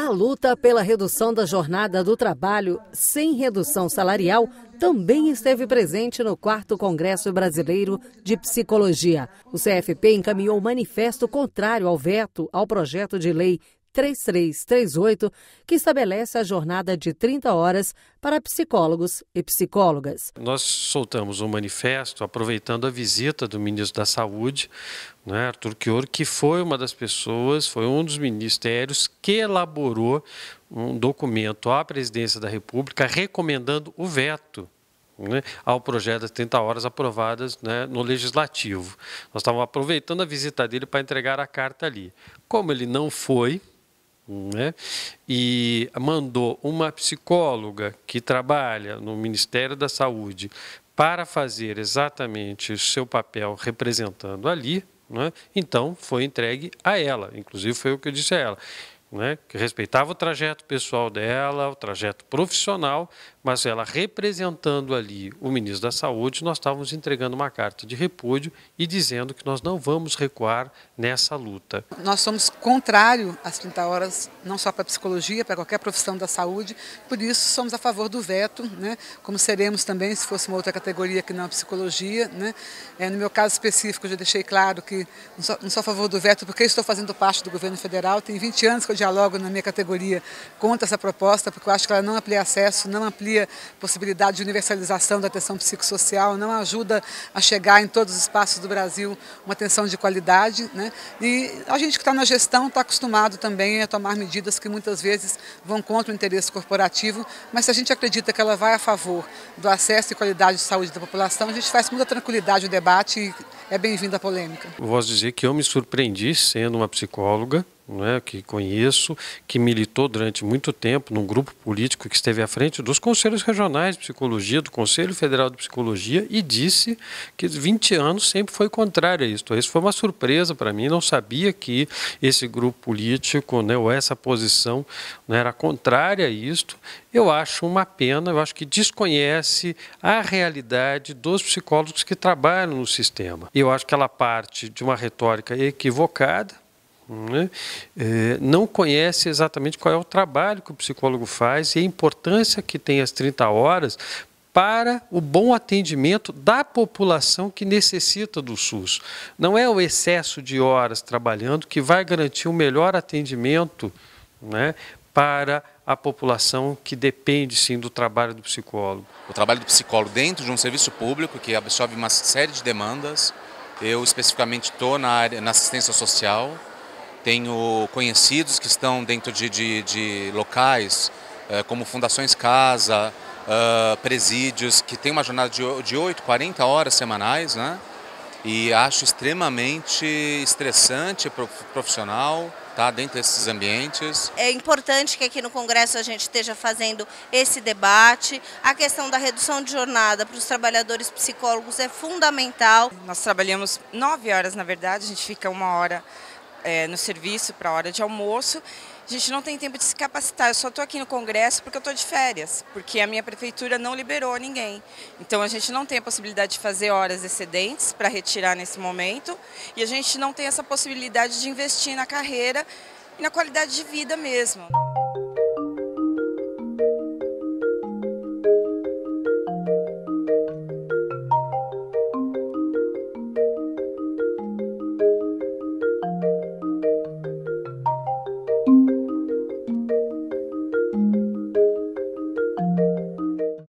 A luta pela redução da jornada do trabalho sem redução salarial também esteve presente no 4 Congresso Brasileiro de Psicologia. O CFP encaminhou um manifesto contrário ao veto ao projeto de lei 3338, que estabelece a jornada de 30 horas para psicólogos e psicólogas. Nós soltamos um manifesto aproveitando a visita do ministro da Saúde, né, Arthur Chior, que foi uma das pessoas, foi um dos ministérios que elaborou um documento à presidência da República recomendando o veto né, ao projeto das 30 horas aprovadas né, no Legislativo. Nós estávamos aproveitando a visita dele para entregar a carta ali. Como ele não foi, né? E mandou uma psicóloga que trabalha no Ministério da Saúde para fazer exatamente o seu papel representando ali, né? então foi entregue a ela. Inclusive foi o que eu disse a ela né, que respeitava o trajeto pessoal dela, o trajeto profissional, mas ela representando ali o ministro da Saúde, nós estávamos entregando uma carta de repúdio e dizendo que nós não vamos recuar nessa luta. Nós somos contrário às 30 horas, não só para a psicologia, para qualquer profissão da saúde, por isso somos a favor do veto, né, como seremos também se fosse uma outra categoria que não a psicologia. Né. É, no meu caso específico, eu já deixei claro que não sou, não sou a favor do veto porque estou fazendo parte do governo federal, tem 20 anos que eu dialogo na minha categoria contra essa proposta, porque eu acho que ela não amplia acesso, não amplia possibilidade de universalização da atenção psicossocial, não ajuda a chegar em todos os espaços do Brasil uma atenção de qualidade. Né? E a gente que está na gestão está acostumado também a tomar medidas que muitas vezes vão contra o interesse corporativo, mas se a gente acredita que ela vai a favor do acesso e qualidade de saúde da população, a gente faz com muita tranquilidade o debate e é bem-vinda a polêmica. Vou dizer que eu me surpreendi sendo uma psicóloga é, que conheço, que militou durante muito tempo num grupo político que esteve à frente dos conselhos regionais de psicologia, do Conselho Federal de Psicologia, e disse que 20 anos sempre foi contrário a isso. isso foi uma surpresa para mim, não sabia que esse grupo político né, ou essa posição né, era contrária a isto. Eu acho uma pena, eu acho que desconhece a realidade dos psicólogos que trabalham no sistema. Eu acho que ela parte de uma retórica equivocada, né, eh, não conhece exatamente qual é o trabalho que o psicólogo faz e a importância que tem as 30 horas para o bom atendimento da população que necessita do SUS. Não é o excesso de horas trabalhando que vai garantir o um melhor atendimento né, para a população que depende sim do trabalho do psicólogo. O trabalho do psicólogo dentro de um serviço público que absorve uma série de demandas. Eu especificamente estou na área na assistência social, tenho conhecidos que estão dentro de, de, de locais eh, como Fundações Casa, ah, presídios, que tem uma jornada de, de 8, 40 horas semanais, né? E acho extremamente estressante para o profissional estar tá, dentro desses ambientes. É importante que aqui no Congresso a gente esteja fazendo esse debate. A questão da redução de jornada para os trabalhadores psicólogos é fundamental. Nós trabalhamos nove horas, na verdade, a gente fica uma hora é, no serviço para a hora de almoço. A gente não tem tempo de se capacitar. Eu só estou aqui no Congresso porque eu estou de férias, porque a minha prefeitura não liberou ninguém. Então a gente não tem a possibilidade de fazer horas excedentes para retirar nesse momento e a gente não tem essa possibilidade de investir na carreira e na qualidade de vida mesmo.